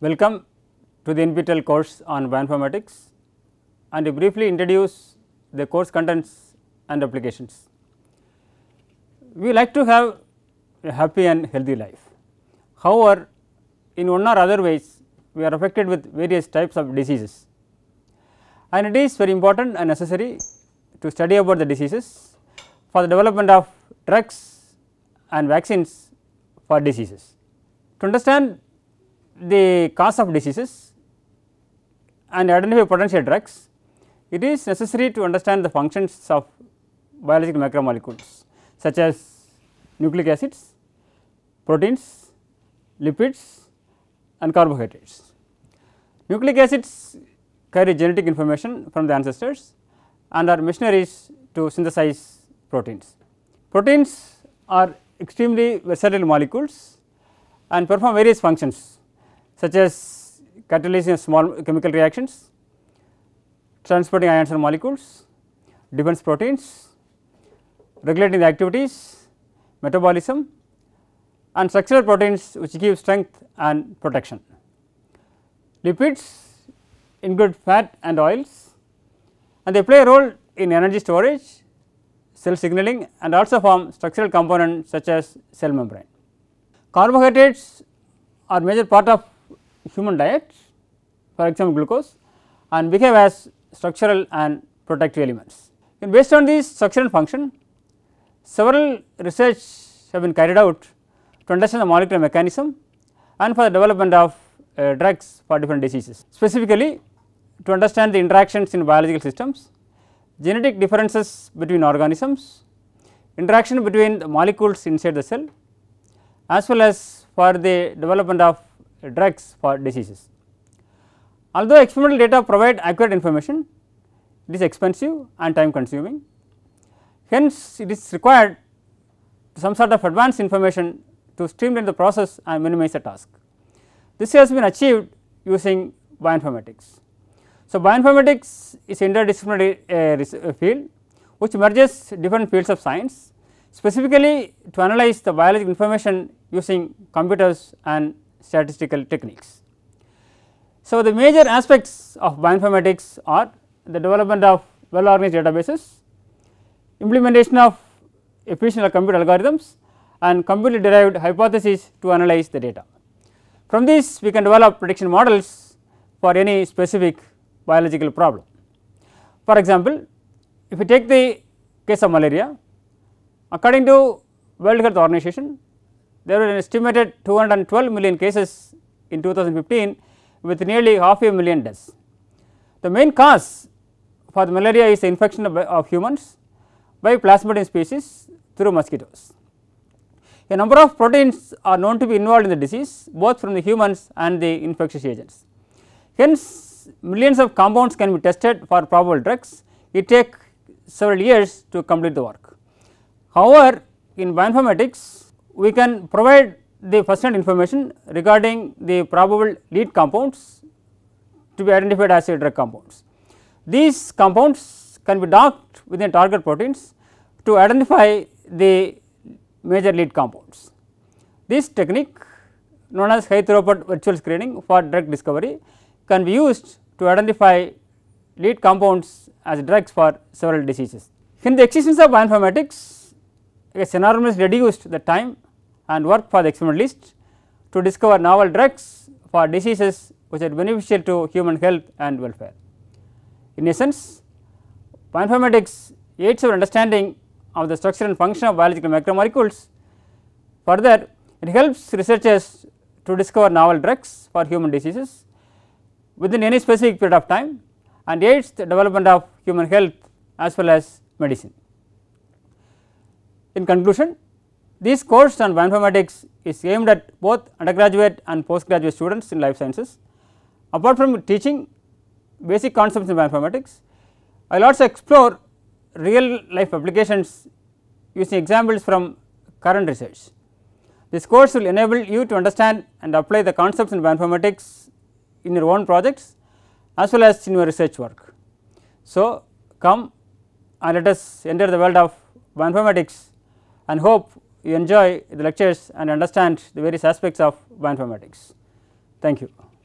Welcome to the NPTEL course on bioinformatics and to briefly introduce the course contents and applications. We like to have a happy and healthy life. However, in one or other ways we are affected with various types of diseases and it is very important and necessary to study about the diseases for the development of drugs and vaccines for diseases. To understand the cause of diseases and identify potential drugs, it is necessary to understand the functions of biological macromolecules such as nucleic acids, proteins, lipids and carbohydrates. Nucleic acids carry genetic information from the ancestors and are machineries to synthesize proteins. Proteins are extremely versatile molecules and perform various functions such as catalyzing small chemical reactions, transporting ions and molecules, defense proteins, regulating the activities, metabolism and structural proteins which give strength and protection. Lipids include fat and oils and they play a role in energy storage, cell signaling and also form structural components such as cell membrane. Carbohydrates are major part of human diet for example glucose and behave as structural and protective elements. And based on this structure and function several research have been carried out to understand the molecular mechanism and for the development of uh, drugs for different diseases. Specifically to understand the interactions in biological systems, genetic differences between organisms, interaction between the molecules inside the cell as well as for the development of drugs for diseases. Although experimental data provide accurate information, it is expensive and time consuming. Hence, it is required some sort of advanced information to streamline the process and minimize the task. This has been achieved using bioinformatics. So, bioinformatics is interdisciplinary uh, uh field which merges different fields of science specifically to analyze the biological information using computers and statistical techniques. So, the major aspects of bioinformatics are the development of well organized databases, implementation of efficient computer algorithms and computer derived hypotheses to analyze the data. From this we can develop prediction models for any specific biological problem. For example, if we take the case of malaria, according to World Health Organization, there were an estimated 212 million cases in 2015 with nearly half a million deaths. The main cause for the malaria is the infection of, of humans by plasmodium species through mosquitoes. A number of proteins are known to be involved in the disease both from the humans and the infectious agents. Hence, millions of compounds can be tested for probable drugs. It takes several years to complete the work. However, in bioinformatics, we can provide the first hand information regarding the probable lead compounds to be identified as drug compounds. These compounds can be docked within target proteins to identify the major lead compounds. This technique known as high throughput virtual screening for drug discovery can be used to identify lead compounds as drugs for several diseases. In the existence of bioinformatics, it has enormously reduced the time and work for the experimentalist to discover novel drugs for diseases which are beneficial to human health and welfare. In essence, bioinformatics aids our understanding of the structure and function of biological macromolecules. Further, it helps researchers to discover novel drugs for human diseases within any specific period of time and aids the development of human health as well as medicine. In conclusion, this course on bioinformatics is aimed at both undergraduate and postgraduate students in life sciences. Apart from teaching basic concepts in bioinformatics, I will also explore real life applications using examples from current research. This course will enable you to understand and apply the concepts in bioinformatics in your own projects as well as in your research work. So, come and let us enter the world of bioinformatics and hope you enjoy the lectures and understand the various aspects of bioinformatics. Thank you.